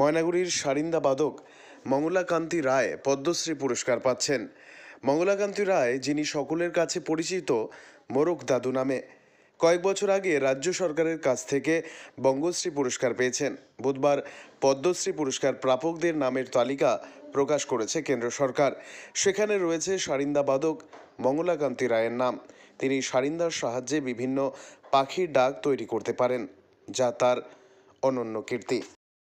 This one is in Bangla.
ময়নাগুড়ির সারিন্দা বাদক মঙ্গলাকান্তি রায় পদ্মশ্রী পুরস্কার পাচ্ছেন মঙ্গলাকান্তি রায় যিনি সকলের কাছে পরিচিত মোরক দাদু নামে কয়েক বছর আগে রাজ্য সরকারের কাছ থেকে বঙ্গশ্রী পুরস্কার পেয়েছেন বুধবার পদ্মশ্রী পুরস্কার প্রাপকদের নামের তালিকা প্রকাশ করেছে কেন্দ্র সরকার সেখানে রয়েছে সারিন্দা বাদক মঙ্গলাকান্তি রায়ের নাম তিনি সারিন্দার সাহায্যে বিভিন্ন পাখির ডাক তৈরি করতে পারেন যা তার অনন্য কীর্তি